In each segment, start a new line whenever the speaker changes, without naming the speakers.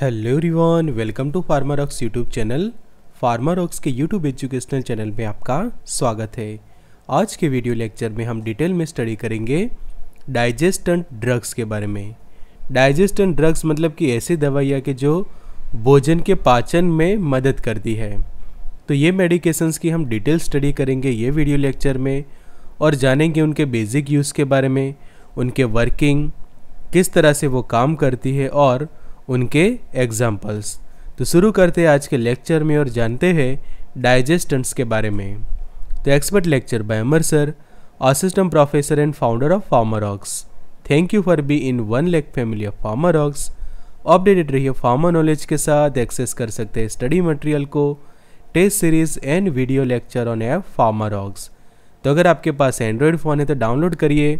hello रिवान welcome to Pharmarox YouTube channel Pharmarox के YouTube educational channel में आपका स्वागत है आज के वीडियो लेक्चर में हम डिटेल में स्टडी करेंगे डाइजेस्टेंट ड्रग्स के बारे में डाइजेस्टेंट ड्रग्स मतलब कि ऐसी दवाइयाँ के जो भोजन के पाचन में मदद करती है तो ये मेडिकेशंस की हम डिटेल स्टडी करेंगे ये वीडियो लेक्चर में और जानेंगे उनके बेसिक यूज़ के बारे में उनके वर्किंग किस तरह से वो काम करती है और उनके एग्जाम्पल्स तो शुरू करते हैं आज के लेक्चर में और जानते हैं डाइजेस्टेंट्स के बारे में तो expert lecture by Amar sir assistant professor and founder of Pharmarox thank you for being one लेक family of Pharmarox updated रहिए फार्मर नॉलेज के साथ एक्सेस कर सकते हैं स्टडी मटेरियल को test series and video lecture on app Pharmarox तो अगर आपके पास एंड्रॉयड फ़ोन है तो डाउनलोड करिए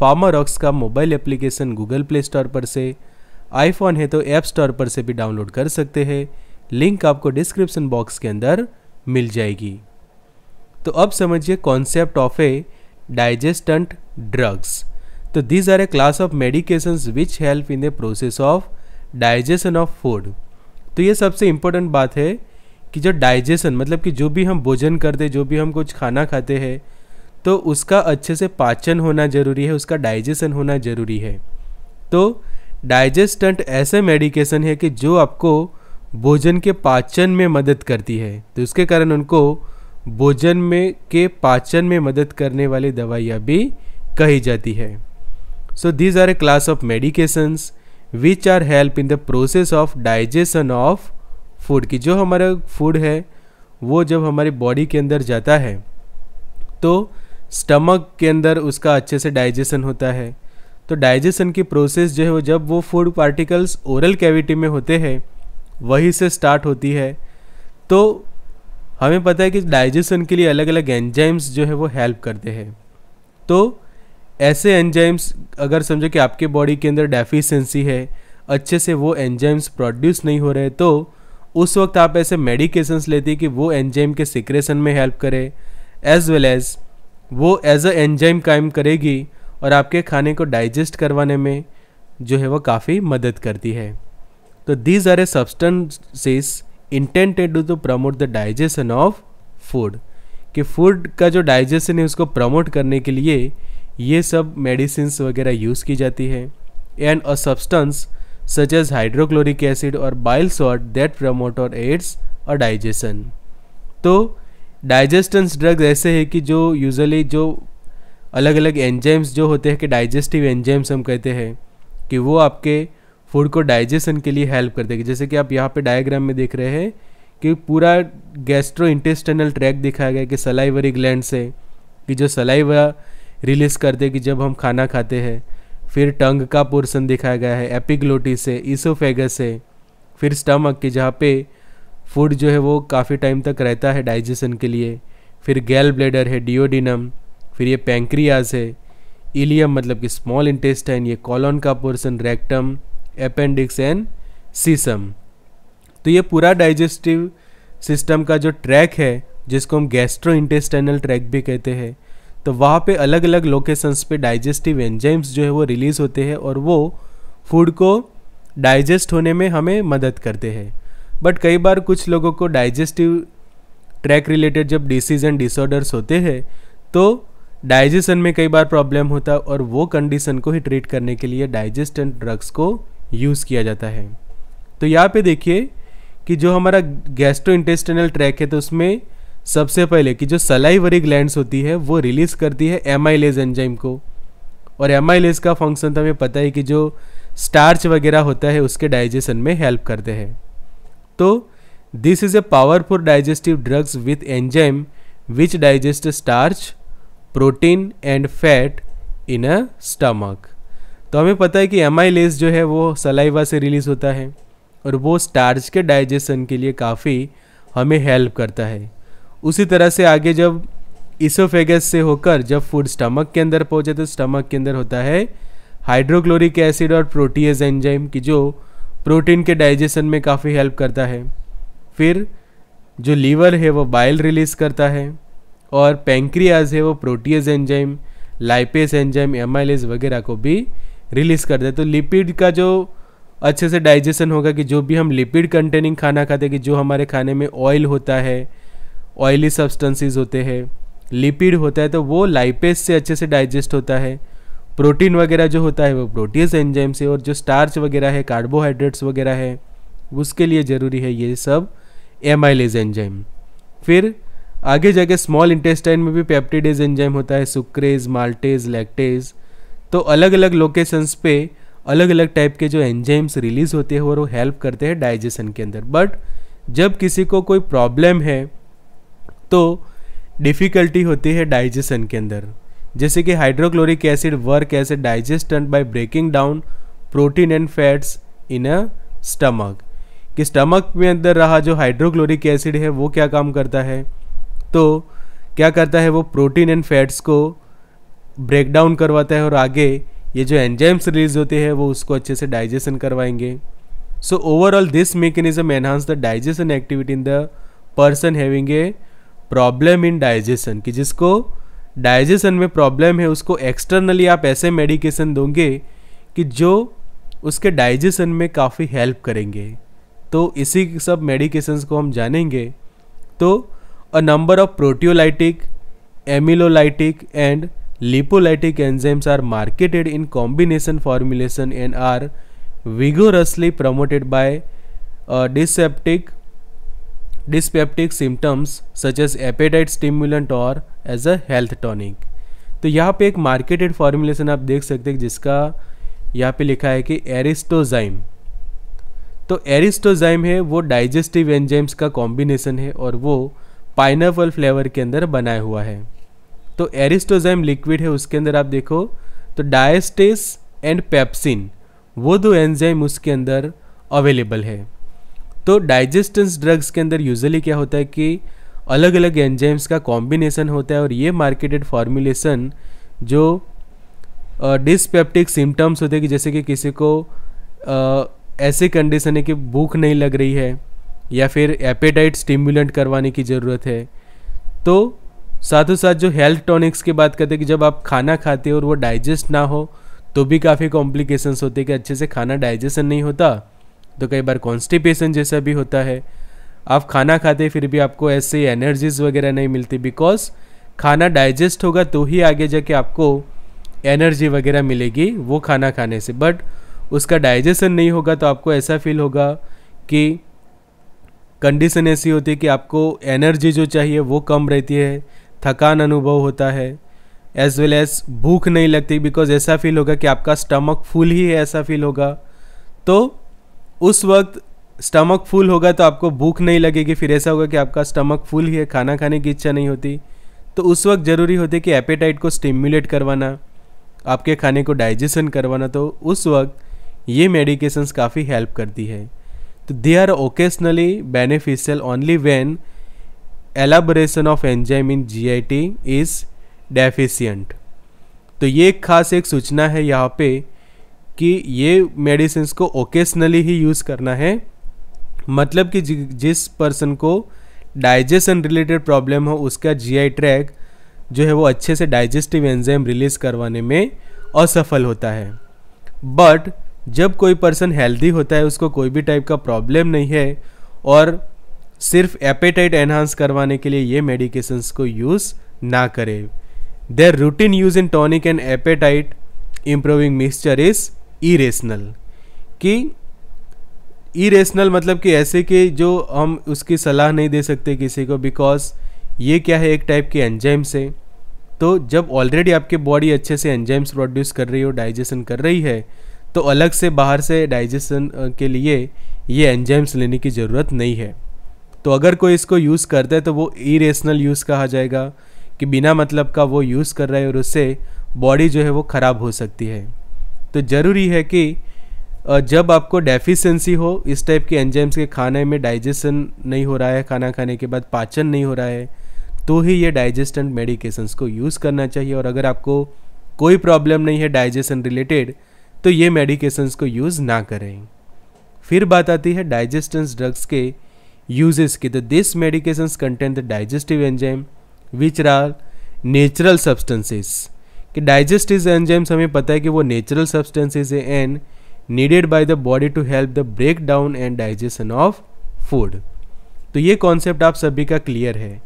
फार्मर ऑक्स का mobile application Google Play Store पर से आईफोन है तो ऐप स्टोर पर से भी डाउनलोड कर सकते हैं लिंक आपको डिस्क्रिप्शन बॉक्स के अंदर मिल जाएगी तो अब समझिए concept of a digestant drugs तो these are a class of medications which help in the process of digestion of food तो ये सबसे इम्पोर्टेंट बात है कि जो डाइजेशन मतलब कि जो भी हम भोजन करते जो भी हम कुछ खाना खाते हैं तो उसका अच्छे से पाचन होना ज़रूरी है उसका डाइजेशन होना ज़रूरी है तो डाइजेस्टेंट ऐसे मेडिकेशन है कि जो आपको भोजन के पाचन में मदद करती है तो इसके कारण उनको भोजन में के पाचन में मदद करने वाली दवाइयाँ भी कही जाती है so these are a class of medications which are help in the process of digestion of food की जो हमारा फूड है वो जब हमारी बॉडी के अंदर जाता है तो स्टमक के अंदर उसका अच्छे से डाइजेशन होता है तो डाइजेशन की प्रोसेस जो है वो जब वो फूड पार्टिकल्स ओरल कैविटी में होते हैं वहीं से स्टार्ट होती है तो हमें पता है कि डाइजेशन के लिए अलग अलग एंजाइम्स जो है वो हेल्प करते हैं तो ऐसे एंजाइम्स अगर समझो कि आपके बॉडी के अंदर डेफिशिएंसी है अच्छे से वो एंजाइम्स प्रोड्यूस नहीं हो रहे तो उस वक्त आप ऐसे मेडिकेशंस लेती कि वो एंजाइम के सिक्रेशन में हेल्प करे एज वेल एज़ वो एज अ एंजाइम कायम करेगी और आपके खाने को डाइजेस्ट करवाने में जो है वो काफ़ी मदद करती है तो these are a substances intended to promote the digestion of food कि फूड का जो डाइजेशन है उसको प्रमोट करने के लिए ये सब मेडिसिन वगैरह यूज़ की जाती है and a substance such as hydrochloric acid और बाइल सॉल्ट दैट प्रमोट और एड्स और डाइजेशन तो डाइजेस्टेंस ड्रग्स ऐसे है कि जो यूजली जो अलग अलग एंजाइम्स जो होते हैं कि डाइजेस्टिव एंजाइम्स हम कहते हैं कि वो आपके फूड को डाइजेशन के लिए हेल्प करते हैं जैसे कि आप यहाँ पे डायग्राम में देख रहे हैं कि पूरा गैस्ट्रो इंटेस्टनल ट्रैक दिखाया गया कि सलाइवरी ग्लैंड से कि जो सलाइवा रिलीज़ करते हैं कि जब हम खाना खाते हैं फिर टंग का पोर्सन दिखाया गया है एपिग्लोटी से ईसोफेगस से फिर स्टमक के जहाँ पे फूड जो है वो काफ़ी टाइम तक रहता है डाइजेशन के लिए फिर गैल ब्लेडर है डिओडिनम फिर ये पैंक्रियाज है इलियम मतलब कि स्मॉल इंटेस्टाइन ये कॉलोन का portion rectum appendix and caecum तो ये पूरा डाइजेस्टिव सिस्टम का जो ट्रैक है जिसको हम गैस्ट्रो इंटेस्टाइनल ट्रैक भी कहते हैं तो वहाँ पे अलग अलग लोकेशंस पे डाइजेस्टिव एंजाइम्स जो है वो रिलीज़ होते हैं और वो फूड को डाइजेस्ट होने में हमें मदद करते हैं बट कई बार कुछ लोगों को डाइजेस्टिव ट्रैक रिलेटेड जब डिसीज़ एंड डिसऑर्डर्स होते हैं तो डाइजेशन में कई बार प्रॉब्लम होता है और वो कंडीशन को ही ट्रीट करने के लिए डाइजेस्टेंट ड्रग्स को यूज़ किया जाता है तो यहाँ पे देखिए कि जो हमारा गैस्ट्रो इंटेस्टनल ट्रैक है तो उसमें सबसे पहले कि जो सलाइवरी ग्लैंड होती है वो रिलीज़ करती है एमाइलेज एंजाइम को और एमाइलेज का फंक्शन तो हमें पता है कि जो स्टार्च वगैरह होता है उसके डाइजेशन में हेल्प करते हैं तो this is a powerful digestive drugs with enzyme which digest starch protein and fat in a stomach तो हमें पता है कि एम जो है वो सलाइवा से रिलीज़ होता है और वो स्टार्च के डाइजेशन के लिए काफ़ी हमें हेल्प करता है उसी तरह से आगे जब इसोफेगस से होकर जब फूड स्टमक के अंदर पहुँचे तो स्टमक के अंदर होता है हाइड्रोक्लोरिक एसिड और प्रोटीज एंजाइम की जो प्रोटीन के डाइजेशन में काफ़ी हेल्प करता है फिर जो लीवर है वो बाइल रिलीज़ करता है और पेंक्रियाज है वो प्रोटीज एंजाइम लाइपेस एंजाइम एम वगैरह को भी रिलीज़ कर दे तो लिपिड का जो अच्छे से डाइजेशन होगा कि जो भी हम लिपिड कंटेनिंग खाना खाते हैं कि जो हमारे खाने में ऑयल होता है ऑयली सब्सटेंसेस होते हैं लिपिड होता है तो वो लाइपेस से अच्छे से डाइजेस्ट होता है प्रोटीन वगैरह जो होता है वो प्रोटीज एंजाइम से और जो स्टार्च वगैरह है कार्बोहाइड्रेट्स वगैरह है उसके लिए ज़रूरी है ये सब एम एंजाइम फिर आगे जाके स्मॉल इंटेस्टाइन में भी पेप्टिडेज एंजाइम होता है सुक्रेज माल्टेज लैक्टेज तो अलग अलग लोकेशंस पे अलग अलग टाइप के जो एंजाइम्स रिलीज होते हैं और वो हेल्प करते हैं डाइजेशन के अंदर बट जब किसी को कोई प्रॉब्लम है तो डिफ़िकल्टी होती है डाइजेशन के अंदर जैसे कि hydrochloric acid work as a digestant by breaking down protein and fats in a stomach कि स्टमक में अंदर रहा जो हाइड्रोक्लोरिक एसिड है वो क्या काम करता है तो क्या करता है वो प्रोटीन एंड फैट्स को ब्रेक डाउन करवाता है और आगे ये जो एंजाइम्स रिलीज होते हैं वो उसको अच्छे से डाइजेशन करवाएंगे so overall this mechanism enhance the digestion activity in the person having a problem in digestion कि जिसको डाइजेशन में प्रॉब्लम है उसको एक्सटर्नली आप ऐसे मेडिकेशन दोगे कि जो उसके डाइजेशन में काफ़ी हेल्प करेंगे तो इसी सब मेडिकेशंस को हम जानेंगे तो A number of proteolytic, amylolytic and lipolytic enzymes are marketed in combination formulation and are vigorously promoted by uh, dyspeptic dyspeptic symptoms such as appetite stimulant or as a health tonic तो यहाँ पे एक marketed formulation आप देख सकते हैं जिसका यहाँ पे लिखा है कि एरिस्टोजाइम तो एरिस्टोजाइम है वो डाइजेस्टिव एंजाइम्स का कॉम्बिनेशन है और वो पाइनएपल फ्लेवर के अंदर बनाया हुआ है तो एरिस्टोजाइम लिक्विड है उसके अंदर आप देखो तो डायस्टेस एंड पेप्सिन वो दो एंजाइम उसके अंदर अवेलेबल है तो डाइजेस्टेंस ड्रग्स के अंदर यूजली क्या होता है कि अलग अलग एंजाइम्स का कॉम्बिनेशन होता है और ये मार्केटेड फॉर्मुलेशन जो डिस्पेप्टिक सिम्टम्स होते हैं कि जैसे कि किसी को ऐसी कंडीशन है कि भूख नहीं लग रही है या फिर एपेटाइट स्टिमुलेंट करवाने की ज़रूरत है तो साथ साथ जो हेल्थ टॉनिक्स की बात करते हैं कि जब आप खाना खाते हो और वो डाइजेस्ट ना हो तो भी काफ़ी कॉम्प्लिकेशंस होते हैं कि अच्छे से खाना डाइजेशन नहीं होता तो कई बार कॉन्स्टिपेशन जैसा भी होता है आप खाना खाते फिर भी आपको ऐसे एनर्जीज वगैरह नहीं मिलती बिकॉज खाना डाइजेस्ट होगा तो ही आगे जाके आपको एनर्जी वगैरह मिलेगी वो खाना खाने से बट उसका डाइजेशन नहीं होगा तो आपको ऐसा फील होगा कि कंडीशन ऐसी होती है कि आपको एनर्जी जो चाहिए वो कम रहती है थकान अनुभव होता है एज वेल एज भूख नहीं लगती बिकॉज ऐसा फील होगा कि आपका स्टमक फुल ही है ऐसा फील होगा तो उस वक्त स्टमक फुल होगा तो आपको भूख नहीं लगेगी फिर ऐसा होगा कि आपका स्टमक फुल ही है खाना खाने की इच्छा नहीं होती तो उस वक्त ज़रूरी होती है कि एपेटाइट को स्टिम्युलेट करवाना आपके खाने को डाइजेशन करवाना तो उस वक्त ये मेडिकेशंस काफ़ी हेल्प करती है they are occasionally beneficial only when only of enzyme in G I T is deficient तो ये एक खास एक सूचना है यहाँ पे कि ये मेडिसिन को ओकेशनली ही यूज़ करना है मतलब कि जिस पर्सन को डाइजेशन रिलेटेड प्रॉब्लम हो उसका जी आई ट्रैक जो है वो अच्छे से डाइजेस्टिव एंजाइम रिलीज करवाने में असफल होता है बट जब कोई पर्सन हेल्दी होता है उसको कोई भी टाइप का प्रॉब्लम नहीं है और सिर्फ एपेटाइट एनहांस करवाने के लिए ये मेडिकेशंस को यूज़ ना करें their routine use in tonic and appetite improving mixture is irrational कि इरेशनल मतलब कि ऐसे कि जो हम उसकी सलाह नहीं दे सकते किसी को बिकॉज ये क्या है एक टाइप के एंजाइम्स है तो जब ऑलरेडी आपकी बॉडी अच्छे से एंजाइम्स प्रोड्यूस कर रही हो डाइजेशन कर रही है तो अलग से बाहर से डाइजेशन के लिए ये एंजाइम्स लेने की ज़रूरत नहीं है तो अगर कोई इसको यूज़ करता है तो वो इरेशनल यूज़ कहा जाएगा कि बिना मतलब का वो यूज़ कर रहा है और उससे बॉडी जो है वो ख़राब हो सकती है तो ज़रूरी है कि जब आपको डेफिशिएंसी हो इस टाइप के एंजाइम्स के खाने में डाइजेशन नहीं हो रहा है खाना खाने के बाद पाचन नहीं हो रहा है तो ही ये डाइजेस्टेंट मेडिकेशंस को यूज़ करना चाहिए और अगर आपको कोई प्रॉब्लम नहीं है डाइजेशन रिलेटेड तो ये मेडिकेशंस को यूज़ ना करें फिर बात आती है डाइजेस्टेंस ड्रग्स के यूजेस की तो this medications contain the digestive enzyme which are natural substances कि डाइजेस्टिव एंजाइम्स हमें पता है कि वो नेचुरल सब्सटेंसेस है and needed by the body to help the break down and digestion of food तो ये कॉन्सेप्ट आप सभी का क्लियर है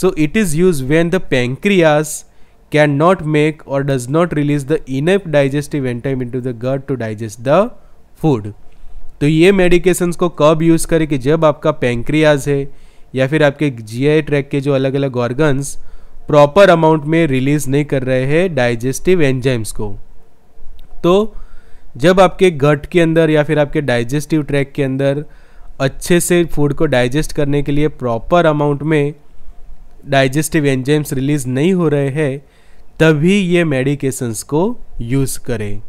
so it is use when the pancreas can not make or does not release the enough digestive digestive into the gut to digest the food तो ये medications को कब यूज़ करें कि जब आपका पेंक्रियाज है या फिर आपके जी आई ट्रैक के जो अलग अलग ऑर्गन्स प्रॉपर अमाउंट में रिलीज नहीं कर रहे हैं डाइजेस्टिव एंजाइम्स को तो जब आपके गट के अंदर या फिर आपके डाइजेस्टिव ट्रैक के अंदर अच्छे से फूड को डाइजेस्ट करने के लिए प्रॉपर अमाउंट में डाइजेस्टिव एंजाइम्स रिलीज नहीं हो रहे हैं तभी ये मेडिकेशंस को यूज़ करें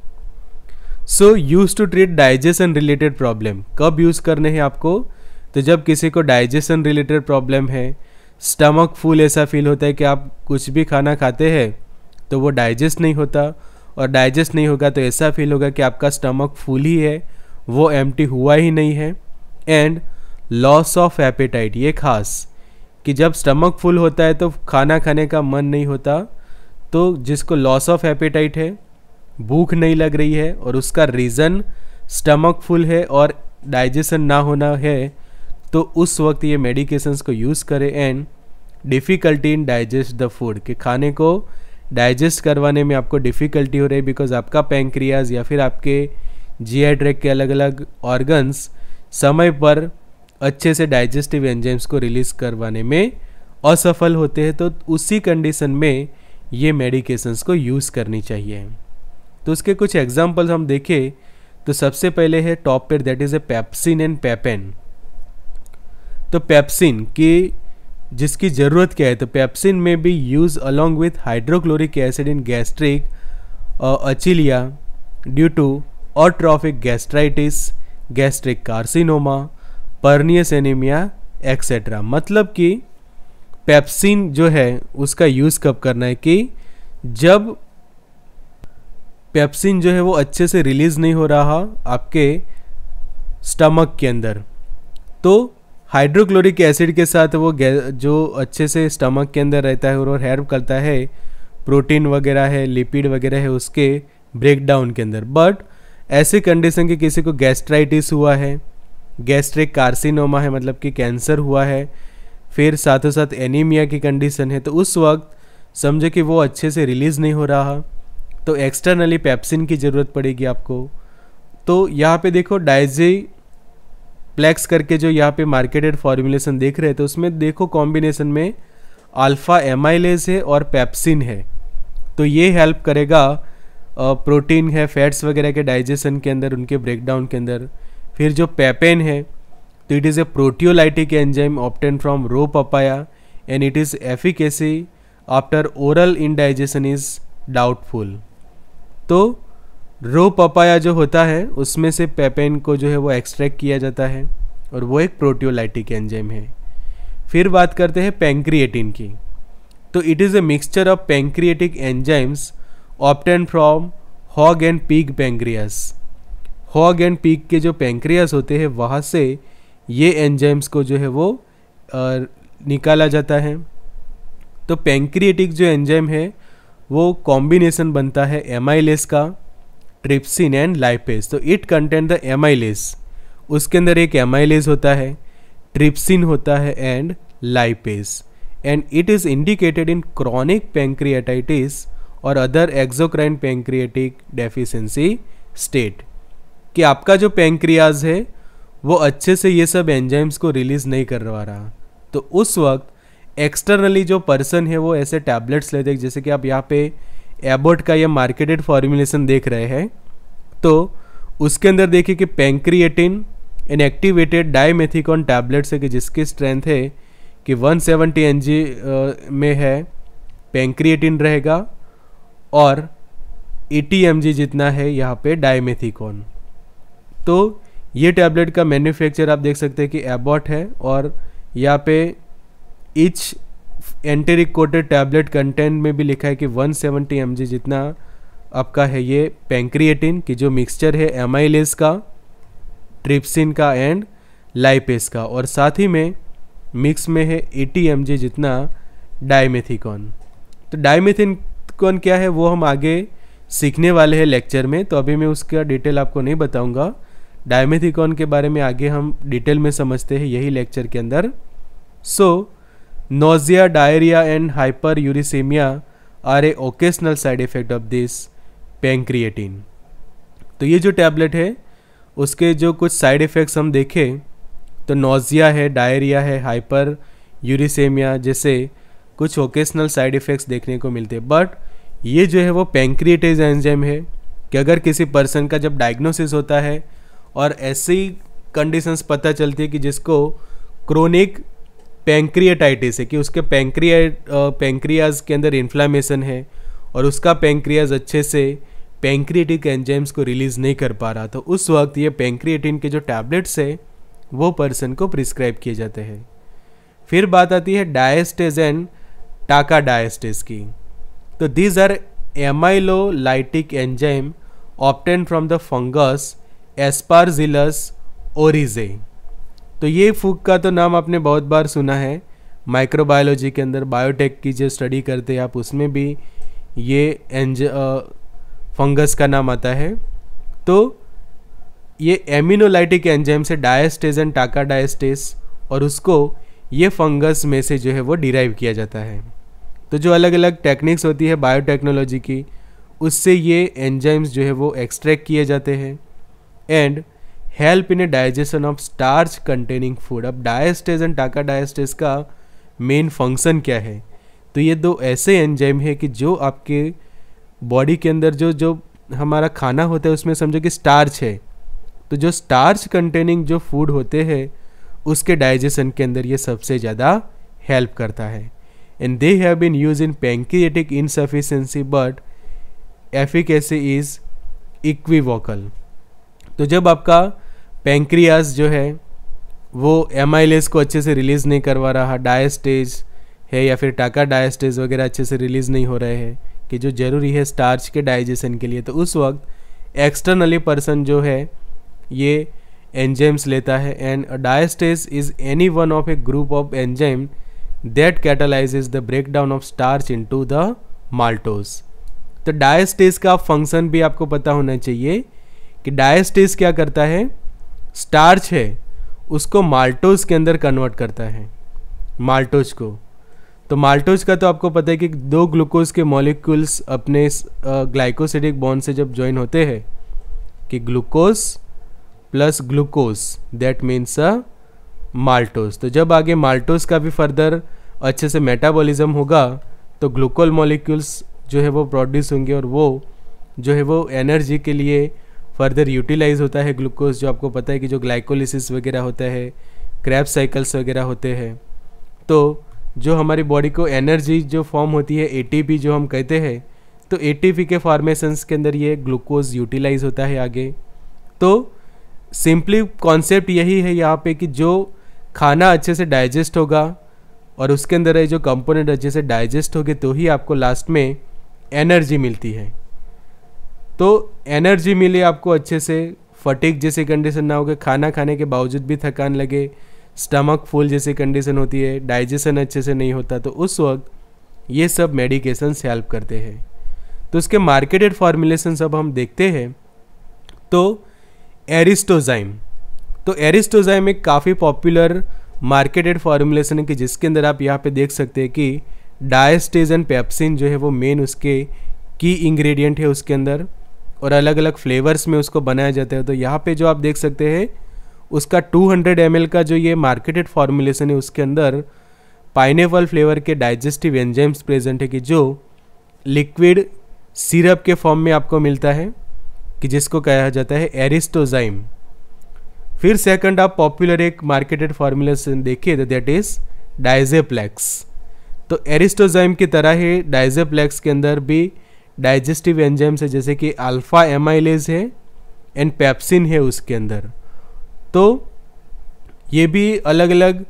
so use to treat digestion related problem कब यूज़ करने हैं आपको तो जब किसी को डाइजेशन रिलेटेड प्रॉब्लम है स्टमक फुल ऐसा फील होता है कि आप कुछ भी खाना खाते हैं तो वो डाइजेस्ट नहीं होता और डाइजेस्ट नहीं होगा तो ऐसा फील होगा कि आपका स्टमक फुल ही है वो एम हुआ ही नहीं है एंड लॉस ऑफ एपेटाइट ये खास कि जब स्टमक फुल होता है तो खाना खाने का मन नहीं होता तो जिसको लॉस ऑफ एपेटाइट है भूख नहीं लग रही है और उसका रीज़न स्टमक फुल है और डाइजेशन ना होना है तो उस वक्त ये मेडिकेशंस को यूज़ करें and difficulty in digest the food कि खाने को डाइजेस्ट करवाने में आपको डिफ़िकल्टी हो रही है बिकॉज आपका पेंक्रियाज या फिर आपके जी आई ट्रैक के अलग अलग ऑर्गन्स समय पर अच्छे से डाइजेस्टिव एंजाइम्स को रिलीज़ करवाने में असफल होते हैं तो उसी कंडीशन में ये मेडिकेशंस को यूज़ करनी चाहिए तो उसके कुछ एग्जाम्पल्स हम देखें तो सबसे पहले है टॉप पर that is a pepsin and papain तो पैप्सिन की जिसकी ज़रूरत क्या है तो पैप्सिन में भी use along with hydrochloric acid in gastric achylia due to atrophic gastritis gastric carcinoma pernicious anaemia etcetera मतलब कि पेप्सिन जो है उसका यूज़ कब करना है कि जब पेप्सिन जो है वो अच्छे से रिलीज़ नहीं हो रहा आपके स्टमक के अंदर तो हाइड्रोक्लोरिक एसिड के साथ वो जो अच्छे से स्टमक के अंदर रहता है और हेल्प करता है प्रोटीन वगैरह है लिपिड वगैरह है उसके ब्रेकडाउन के अंदर बट ऐसे कंडीशन के किसी को गैस्ट्राइटिस हुआ है गैस्ट्रिक कार्सिनोमा है मतलब कि कैंसर हुआ है फिर साथों साथ एनीमिया की कंडीशन है तो उस वक्त समझो कि वो अच्छे से रिलीज़ नहीं हो रहा तो एक्सटर्नली पैप्सिन की ज़रूरत पड़ेगी आपको तो यहाँ पे देखो डाइजी प्लेक्स करके जो यहाँ पे मार्केटेड फॉर्मूलेशन देख रहे थे तो उसमें देखो कॉम्बिनेशन में अल्फ़ा एमाइलेज है और पैप्सिन है तो ये हेल्प करेगा प्रोटीन है फैट्स वगैरह के डाइजेशन के अंदर उनके ब्रेकडाउन के अंदर फिर जो पैपेन है it is a proteolytic proteolytic enzyme obtained raw raw and it is efficacy after oral ingestion is doubtful तो रो पपाया जो होता है उसमें से पेपेन को जो है वो एक्सट्रैक्ट किया जाता है और वो एक प्रोटियोलाइटिक एंजाइम है फिर बात करते हैं पेंक्रिएटिन की तो it is a mixture of pancreatic enzymes obtained from hog and pig pancreas hog and pig के जो पेंक्रियास होते हैं वहाँ से ये एंजाइम्स को जो है वो निकाला जाता है तो पेंक्रिएटिक जो एंजाइम है वो कॉम्बिनेशन बनता है एमाइलेस का ट्रिप्सिन एंड लाइपेस तो इट कंटेंट द एमाइलेस उसके अंदर एक एमाइलेस होता है ट्रिप्सिन होता है and lipase and it is indicated in chronic pancreatitis और other exocrine pancreatic deficiency state कि आपका जो पेंक्रियाज है वो अच्छे से ये सब एंजाइम्स को रिलीज़ नहीं करवा रहा तो उस वक्त एक्सटर्नली जो पर्सन है वो ऐसे टैबलेट्स लेते हैं जैसे कि आप यहाँ पे एबोट का यह मार्केटेड फॉर्मुलेशन देख रहे हैं तो उसके अंदर देखिए कि पेंक्रिएटिन इन एक्टिवेटेड डायमेथिकॉन टैबलेट्स है कि जिसकी स्ट्रेंथ है कि 170 सेवेंटी में है पेंक्रिएटिन रहेगा और ए जितना है यहाँ पे डायमेथिकॉन तो ये टैबलेट का मैन्युफैक्चर आप देख सकते हैं कि एबॉट है और यहाँ पे each enteric coated tablet content में भी लिखा है कि 170 सेवेंटी जितना आपका है ये पेंक्रिएटिन की जो मिक्सचर है एम का ट्रिप्सिन का एंड लाइपेस का और साथ ही में मिक्स में है एटी एम जितना डायमेथिकॉन तो डायमेथिकॉन क्या है वो हम आगे सीखने वाले हैं लेक्चर में तो अभी मैं उसका डिटेल आपको नहीं बताऊंगा डायमेथिकॉन के बारे में आगे हम डिटेल में समझते हैं यही लेक्चर के अंदर so nausea diarrhoea and hyperuricaemia are a occasional side effect of this pancreatin तो ये जो टैबलेट है उसके जो कुछ साइड इफ़ेक्ट्स हम देखें तो नोज़िया है डायरिया है हाइपर यूरिसेमिया जैसे कुछ ओकेशनल साइड इफ़ेक्ट्स देखने को मिलते हैं बट ये जो है वो पेंक्रिएटेज एंजाइम है कि अगर किसी पर्सन का जब डायग्नोसिस होता है और ऐसी कंडीशंस पता चलती है कि जिसको क्रोनिक पेंक्रियाटाइटिस है कि उसके पेंक्रिया पेंक्रियाज के अंदर इन्फ्लामेशन है और उसका पेंक्रियाज अच्छे से पेंक्रिएटिक एंजाइम्स को रिलीज़ नहीं कर पा रहा तो उस वक्त ये पेंक्रिएटिन के जो टैबलेट्स है वो पर्सन को प्रिस्क्राइब किए जाते हैं फिर बात आती है डायस्टेज एंड टाका डायस्टेज की तो these are amylolytic enzyme obtained from the fungus Aspergillus oryzae तो ये फूक का तो नाम आपने बहुत बार सुना है माइक्रोबायोलॉजी के अंदर बायोटेक की जो स्टडी करते हैं आप उसमें भी ये एंज फंगस का नाम आता है तो ये एमिनोलाइटिक एंजाइम से डायस्टेज एंड टाका डायस्टेस और उसको ये फंगस में से जो है वो डिराइव किया जाता है तो जो अलग अलग टेक्निक्स होती है बायोटेक्नोलॉजी की उससे ये एंजाइम्स जो है वो एक्सट्रैक्ट किए जाते हैं and help in a digestion of starch containing food अब डायस्टेज एंड टाका डायस्टेज का मेन फंक्शन क्या है तो ये दो ऐसे एंजाइम है कि जो आपके बॉडी के अंदर जो जो हमारा खाना होता है उसमें समझो कि स्टार्च है तो जो स्टार्च कंटेनिंग जो फूड होते हैं उसके डाइजेशन के अंदर ये सबसे ज़्यादा हेल्प करता है and they have been use in pancreatic insufficiency but efficacy is equivocal तो जब आपका पेंक्रियाज जो है वो एम को अच्छे से रिलीज़ नहीं करवा रहा डायस्टेज है या फिर टाका डायस्टेज वगैरह अच्छे से रिलीज़ नहीं हो रहे हैं कि जो ज़रूरी है स्टार्च के डाइजेशन के लिए तो उस वक्त एक्सटर्नली पर्सन जो है ये एंजाइम्स लेता है and diastase is any one of a group of enzyme that catalyses the break down of starch into the maltose तो डायस्टेज का फंक्शन भी आपको पता होना चाहिए कि डायस्टेस क्या करता है स्टार्च है उसको माल्टोज के अंदर कन्वर्ट करता है माल्टोज को तो माल्टोज का तो आपको पता है कि दो ग्लूकोज के मॉलिक्यूल्स अपने ग्लाइकोसिडिक बॉन्ड से जब ज्वाइन होते हैं कि glucose plus glucose that means a maltose तो जब आगे माल्टोज का भी फर्दर अच्छे से मेटाबॉलिज्म होगा तो ग्लूकोल मॉलिक्यूल्स जो है वो प्रोड्यूस होंगे और वो जो है वो एनर्जी के लिए फर्दर यूटिलाइज होता है ग्लूकोज जो आपको पता है कि जो ग्लाइकोलिसिस वगैरह होता है क्रैप साइकल्स वगैरह होते हैं तो जो हमारी बॉडी को एनर्जी जो फॉर्म होती है एटीपी जो हम कहते हैं तो एटीपी के फॉर्मेशंस के अंदर ये ग्लूकोज यूटिलाइज होता है आगे तो सिंपली कॉन्सेप्ट यही है यहाँ पे कि जो खाना अच्छे से डाइजेस्ट होगा और उसके अंदर ये जो कंपोनेंट अच्छे से डाइजेस्ट होगे तो ही आपको लास्ट में एनर्जी मिलती है तो एनर्जी मिले आपको अच्छे से फटिक जैसी कंडीशन ना हो कि खाना खाने के बावजूद भी थकान लगे स्टमक फुल जैसी कंडीशन होती है डाइजेशन अच्छे से नहीं होता तो उस वक्त ये सब मेडिकेशन हेल्प करते हैं तो उसके मार्केटेड फॉर्मुलेशन सब हम देखते हैं तो एरिस्टोजाइम तो एरिस्टोजाइम एक काफ़ी पॉपुलर मार्केटेड फार्मूलेशन है कि जिसके अंदर आप यहाँ पे देख सकते हैं कि डायस्टेज एंड पेप्सिन जो है वो मेन उसके की इंग्रेडिएंट है उसके अंदर और अलग अलग फ्लेवर्स में उसको बनाया जाता है तो यहाँ पे जो आप देख सकते हैं उसका 200 हंड्रेड का जो ये मार्केटेड फॉर्मुलेशन है उसके अंदर पाइनएपल फ्लेवर के डाइजेस्टिव एंजाइम्स प्रेजेंट है कि जो लिक्विड सिरप के फॉर्म में आपको मिलता है कि जिसको कहा जाता है एरिस्टोजाइम फिर सेकंड आप पॉपुलर एक मार्केटेड फार्मूलेशन देखिए तो दैट इज डाइजेप्लेक्स तो एरिस्टोजाइम की तरह ही डाइजेप्लेक्स के अंदर भी डाइजेस्टिव एंजाइम्स है जैसे कि अल्फा एमाइलेज है एंड पैप्सिन है उसके अंदर तो ये भी अलग अलग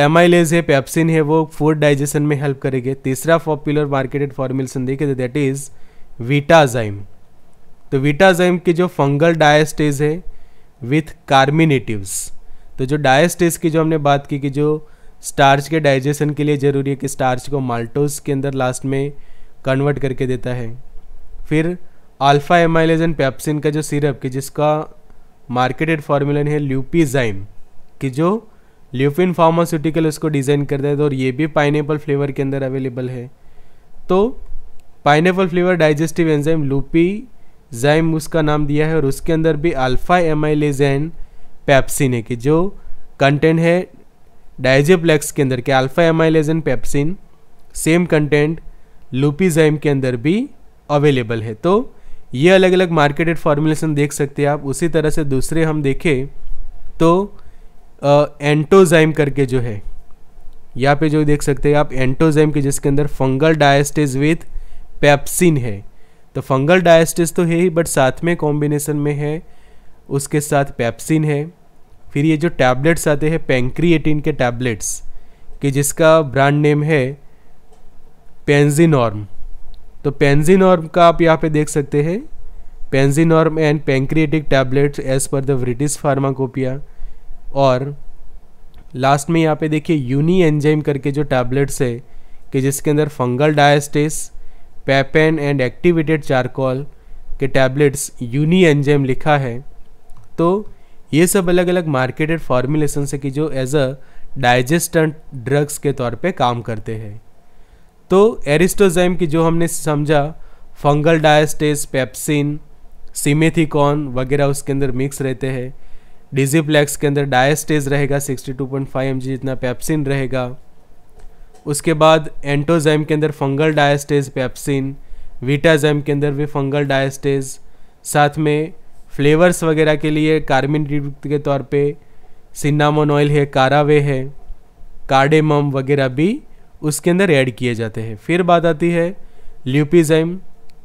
एमाइलेज है पैप्सिन है वो फूड डाइजेशन में हेल्प करेंगे तीसरा पॉपुलर मार्केटेड फॉर्मुलेशन देखे दैट इज़ वीटाजाइम तो वीटाजाइम के जो फंगल डायस्टेज है विथ कार्मिनेटिवस तो जो डायस्टेज की जो हमने बात की कि जो स्टार्च के डाइजेशन के लिए ज़रूरी है कि स्टार्च को माल्टोज के अंदर लास्ट में कन्वर्ट करके देता है फिर अल्फ़ा एमाइलेज एंड पैप्सिन का जो सिरप कि जिसका मार्केटेड फार्मूलन है ल्यूपीजाइम कि जो ल्यूपिन फार्मास्यूटिकल उसको डिज़ाइन करता है तो और ये भी पाइनएपल फ्लेवर के अंदर अवेलेबल है तो pineapple flavour digestive enzyme Lupizyme उसका नाम दिया है और उसके अंदर भी अल्फ़ा एमाइलेज पैप्सिन है कि जो कंटेंट है डाइजेप्लेक्स के अंदर के alpha amylase pepsin same content Lupizyme के अंदर भी अवेलेबल है तो ये अलग अलग मार्केटेड फॉर्मुलेशन देख सकते हैं आप उसी तरह से दूसरे हम देखें तो एंटोजाइम करके जो है यहाँ पे जो देख सकते हैं आप एंटोजाइम के जिसके अंदर फंगल डायस्टेज विथ पैप्सिन है तो फंगल डायस्टेज तो है ही बट साथ में कॉम्बिनेशन में है उसके साथ पैप्सिन है फिर ये जो टैबलेट्स आते हैं पेंक्रिएटिन के टैबलेट्स कि जिसका ब्रांड नेम है पेंजीनॉर्म तो पेंजीनॉर्म का आप यहाँ पे देख सकते हैं Panzynorm and pancreatic tablets as per the British Pharmacopoeia और लास्ट में यहाँ पे देखिए यूनी एंजाइम करके जो टैबलेट्स है कि जिसके अंदर fungal diastase papain and activated charcoal के टैबलेट्स यूनी एंजाइम लिखा है तो ये सब अलग अलग मार्केटेड फॉर्मुलेशन से कि जो एज अ डाइजेस्टेंट ड्रग्स के तौर पे काम करते हैं तो एरिस्टोजाइम की जो हमने समझा फंगल डायस्टेस पेप्सिन सीमेथिकॉन वगैरह उसके अंदर मिक्स रहते हैं डिजीप्लेक्स के अंदर डायस्टेज रहेगा 62.5 टू जितना पेप्सिन रहेगा उसके बाद एंटोजाइम के अंदर फंगल डायस्टेज पेप्सिन वीटाजाइम के अंदर भी फंगल डायस्टेज साथ में फ्लेवर्स वगैरह के लिए कार्मिन के तौर पे सिन्नामोन ऑयल है कारावे है कार्डेमम वगैरह भी उसके अंदर ऐड किए जाते हैं फिर बात आती है ल्यूपिजाइम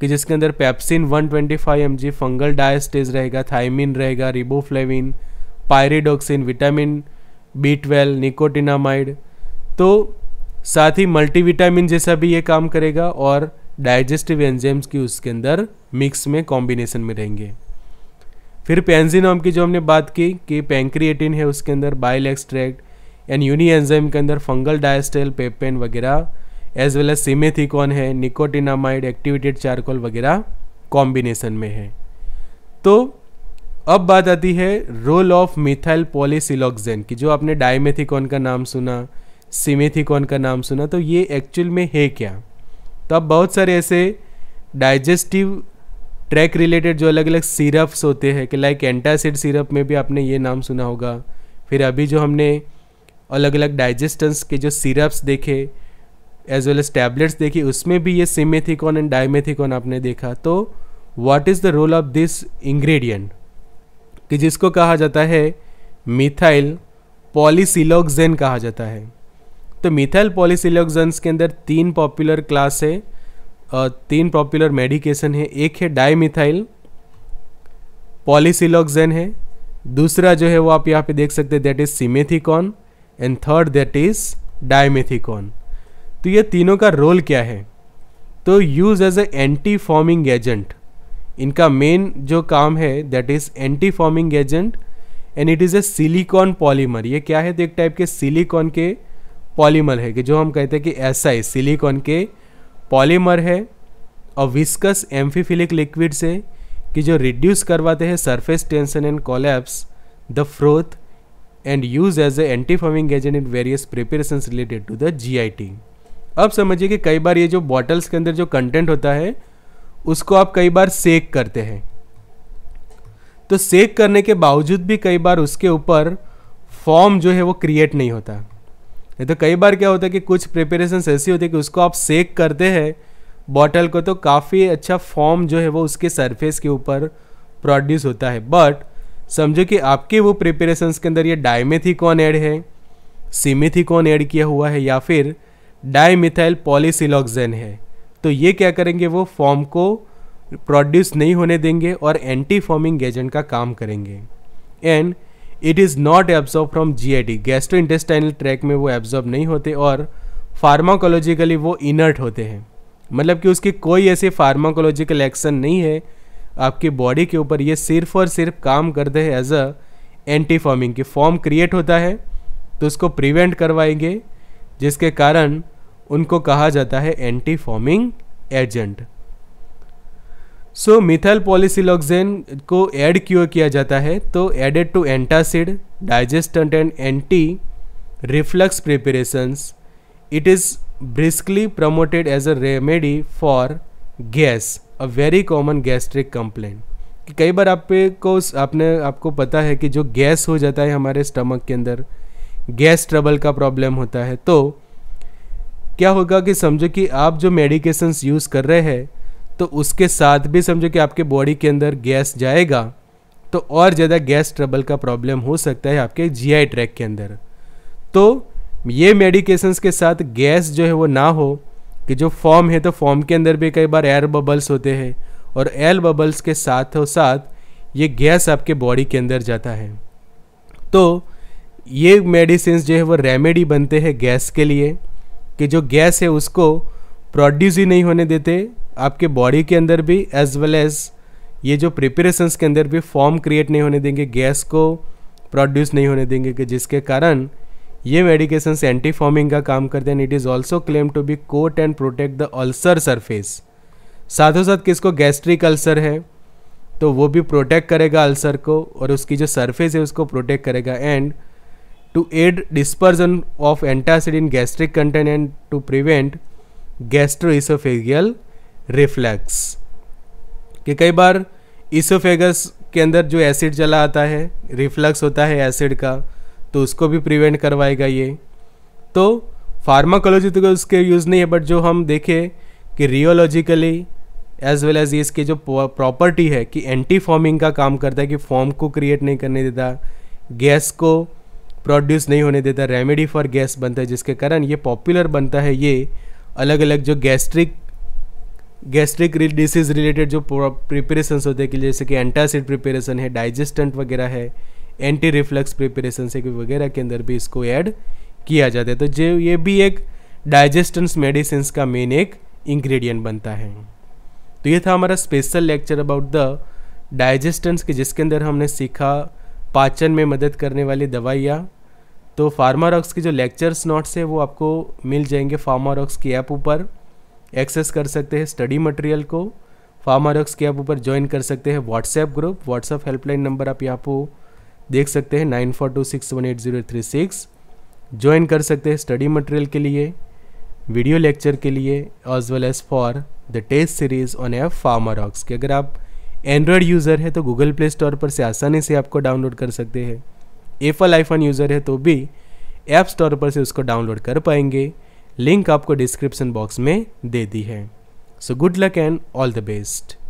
कि जिसके अंदर पैप्सिन 125 ट्वेंटी फंगल डायस्टेज रहेगा थाइमिन रहेगा riboflavin pyridoxine vitamin B twelve nicotinamide तो साथ ही मल्टीविटामिन जैसा भी ये काम करेगा और डाइजेस्टिव एंजाइम्स की उसके अंदर मिक्स में कॉम्बिनेशन में रहेंगे फिर पेंजिनॉम की जो हमने बात की कि पेंक्रिएटिन है उसके अंदर bile extract and Unienzyme के अंदर फंगल डायस्टेल पेपेन वगैरह एज वेल एज सीमेथिकॉन है निकोटिनामाइड एक्टिवेटेड चारकोल वगैरह कॉम्बिनेशन में है तो अब बात आती है रोल ऑफ मिथाइल पॉलीसिलोक्जेन की जो आपने डायमेथिकॉन का नाम सुना सीमेथिकॉन का नाम सुना तो ये एक्चुअल में है क्या तो अब बहुत सारे ऐसे डाइजेस्टिव ट्रैक रिलेटेड जो अलग अलग सिरप्स होते हैं कि लाइक एंटासिड सिरप में भी आपने ये नाम सुना होगा फिर अभी जो हमने अलग अलग डाइजेस्टेंस के जो सिरप्स देखे एज वेल एज टैबलेट्स देखी उसमें भी ये सिमेथिकॉन एंड डायमेथिकॉन आपने देखा तो what is the role of this ingredient कि जिसको कहा जाता है मिथाइल पॉलीसिलोक्जेन कहा जाता है तो मिथाइल पॉलीसिलोक्जेंस के अंदर तीन पॉपुलर क्लास है तीन पॉपुलर मेडिकेशन है एक है डाईमिथाइल पॉलीसिलोक्जेन है दूसरा जो है वो आप यहाँ पे देख सकते हैं that is simethicone and third that is dimethicone तो ये तीनों का रोल क्या है तो use as a anti forming agent इनका मेन जो काम है that is anti forming agent and it is a silicone polymer ये क्या है तो एक टाइप के सिलिकॉन के पॉलीमर है कि जो हम कहते हैं कि ऐसा ही सिलिकॉन के पॉलीमर है और विस्कस एम्फीफिलिक लिक्विड से कि जो रिड्यूस करवाते हैं surface tension and collapse the froth and use as an agent in various preparation related to the G I T अब समझिए कि कई बार ये जो बॉटल्स के अंदर जो कंटेंट होता है उसको आप कई बार सेक करते हैं तो सेक करने के बावजूद भी कई बार उसके ऊपर फॉर्म जो है वो क्रिएट नहीं होता नहीं तो कई बार क्या होता है कि कुछ प्रिपेरेशंस ऐसी होती है कि उसको आप सेक करते हैं बॉटल को तो काफ़ी अच्छा फॉर्म जो है वो उसके सरफेस के ऊपर प्रोड्यूस होता है बट समझो कि आपके वो प्रिपरेशंस के अंदर ये डायमेथिकॉन ऐड है सीमेथिकॉन ऐड किया हुआ है या फिर डाईमिथाइल पॉलीसिलॉक्जेन है तो ये क्या करेंगे वो फॉर्म को प्रोड्यूस नहीं होने देंगे और एंटी फॉर्मिंग एजेंट का काम करेंगे and it is not absorb from G I D gastrointestinal tract में वो एब्जॉर्ब नहीं होते और फार्माकोलॉजिकली वो इनर्ट होते हैं मतलब कि उसकी कोई ऐसे फार्माकोलॉजिकल एक्शन नहीं है आपकी बॉडी के ऊपर ये सिर्फ और सिर्फ काम करते हैं एज अ एंटी फॉर्मिंग की फॉर्म क्रिएट होता है तो उसको प्रिवेंट करवाएंगे जिसके कारण उनको कहा जाता है anti forming agent so methyl polysiloxane को ऐड क्यों किया जाता है तो added to antacid digestant and anti reflux preparations it is briskly promoted as a remedy for gas a very common gastric complaint कि कई बार आप पे को आपने आपको पता है कि जो गैस हो जाता है हमारे स्टमक के अंदर गैस ट्रबल का प्रॉब्लम होता है तो क्या होगा कि समझो कि आप जो मेडिकेशंस यूज़ कर रहे हैं तो उसके साथ भी समझो कि आपके बॉडी के अंदर गैस जाएगा तो और ज़्यादा गैस ट्रबल का प्रॉब्लम हो सकता है आपके जीआई ट्रैक के अंदर तो ये मेडिकेशंस के साथ गैस जो है वो ना हो कि जो फॉर्म है तो फॉर्म के अंदर भी कई बार एयर बबल्स होते हैं और एयर बबल्स के साथ और साथ ये गैस आपके बॉडी के अंदर जाता है तो ये मेडिसिन जो है वो रेमेडी बनते हैं गैस के लिए कि जो गैस है उसको प्रोड्यूस ही नहीं होने देते आपके बॉडी के अंदर भी एज वेल एज़ ये जो प्रिपरेशंस के अंदर भी फॉर्म क्रिएट नहीं होने देंगे गैस को प्रोड्यूस नहीं होने देंगे कि जिसके कारण ये मेडिकेशन एंटी फॉर्मिंग का काम करते हैं it is also claim to be coat and protect the ulcer surface साथों साथ किसको गैस्ट्रिक अल्सर है तो वो भी प्रोटेक्ट करेगा अल्सर को और उसकी जो सरफेस है उसको प्रोटेक्ट करेगा and to aid dispersion of antacid in gastric content and to prevent gastroesophageal reflux कि कई बार इसोफेगस के अंदर जो एसिड चला आता है रिफ्लक्स होता है एसिड का तो उसको भी प्रिवेंट करवाएगा ये तो फार्माकोलॉजी तो उसके यूज़ नहीं है बट जो हम देखें कि रियोलॉजिकली एज वेल एज इसके जो प्रॉपर्टी है कि एंटी फॉर्मिंग का काम करता है कि फॉर्म को क्रिएट नहीं करने देता गैस को प्रोड्यूस नहीं होने देता रेमेडी फॉर गैस बनता है जिसके कारण ये पॉपुलर बनता है ये अलग अलग जो गैस्ट्रिक गैस्ट्रिक डिसीज़ रिलेटेड जो प्रिपरेशंस होते हैं कि जैसे कि एंटासिड प्रिपरेशन है डाइजेस्टेंट वगैरह है एंटी रिफ्लक्स प्रिपरेशन से वगैरह के अंदर भी इसको ऐड किया जाता है तो जो ये भी एक डाइजेस्टेंस मेडिसिन का मेन एक इंग्रेडिएंट बनता है तो ये था हमारा special lecture about the digestants के जिसके अंदर हमने सीखा पाचन में मदद करने वाली दवाइयाँ तो फार्मारॉक्स के जो लेक्चर्स नोट्स है वो आपको मिल जाएंगे फार्मारॉक्स की ऐप ऊपर एक्सेस कर सकते हैं स्टडी मटेरियल को फार्मारॉक्स की ऐप ऊपर ज्वाइन कर सकते हैं WhatsApp group WhatsApp helpline number आप यहाँ पर देख सकते हैं nine four two six one eight zero three six join कर सकते हैं स्टडी मटेरियल के लिए वीडियो लेक्चर के लिए as well as for the test series on F pharma rocks के अगर आप एंड्रॉयड यूज़र है तो गूगल प्ले स्टोर पर से आसानी से आपको डाउनलोड कर सकते हैं एफल आईफोन यूज़र है तो भी ऐप स्टोर पर से उसको डाउनलोड कर पाएंगे लिंक आपको डिस्क्रिप्शन बॉक्स में दे दी है so good luck and all the best